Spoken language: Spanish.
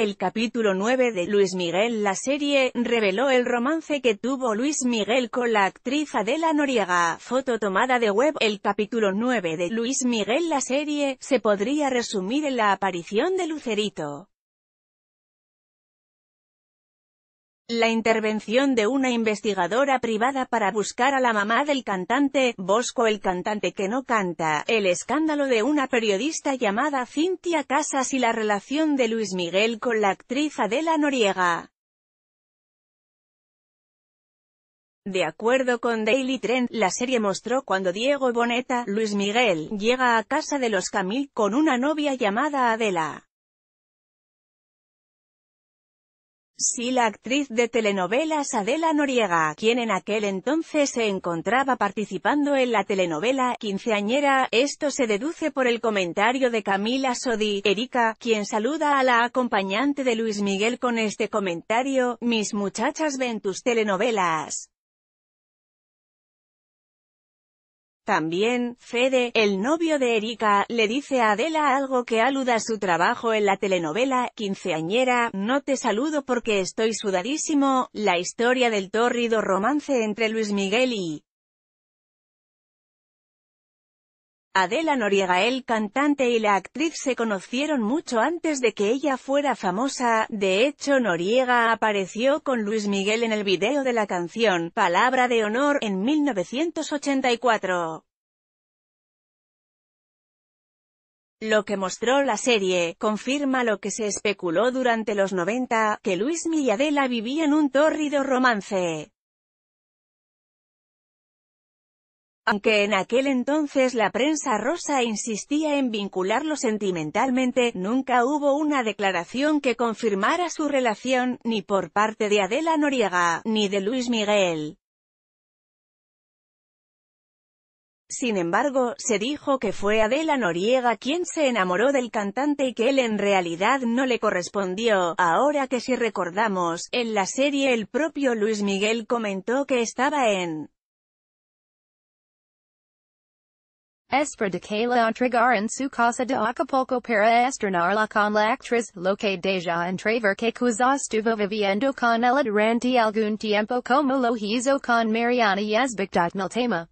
El capítulo 9 de Luis Miguel la serie, reveló el romance que tuvo Luis Miguel con la actriz Adela Noriega, foto tomada de web. El capítulo 9 de Luis Miguel la serie, se podría resumir en la aparición de Lucerito, La intervención de una investigadora privada para buscar a la mamá del cantante, Bosco el cantante que no canta, el escándalo de una periodista llamada Cintia Casas y la relación de Luis Miguel con la actriz Adela Noriega. De acuerdo con Daily Trend, la serie mostró cuando Diego Boneta, Luis Miguel, llega a casa de los Camil con una novia llamada Adela. Si la actriz de telenovelas Adela Noriega, quien en aquel entonces se encontraba participando en la telenovela Quinceañera, esto se deduce por el comentario de Camila Sodi, Erika, quien saluda a la acompañante de Luis Miguel con este comentario, mis muchachas ven tus telenovelas. También, Fede, el novio de Erika, le dice a Adela algo que aluda a su trabajo en la telenovela, quinceañera, no te saludo porque estoy sudadísimo, la historia del tórrido romance entre Luis Miguel y Adela Noriega el cantante y la actriz se conocieron mucho antes de que ella fuera famosa, de hecho Noriega apareció con Luis Miguel en el video de la canción Palabra de Honor en 1984. Lo que mostró la serie, confirma lo que se especuló durante los 90, que Luis y Adela vivían un tórrido romance. Aunque en aquel entonces la prensa rosa insistía en vincularlo sentimentalmente, nunca hubo una declaración que confirmara su relación, ni por parte de Adela Noriega, ni de Luis Miguel. Sin embargo, se dijo que fue Adela Noriega quien se enamoró del cantante y que él en realidad no le correspondió. Ahora que si recordamos, en la serie el propio Luis Miguel comentó que estaba en Es de decala entregar en su casa de Acapulco para estrenarla con la actriz, lo que deja tráver que quizás estuvo viviendo con ella durante algún tiempo como lo hizo con Mariana Yazbek. El tema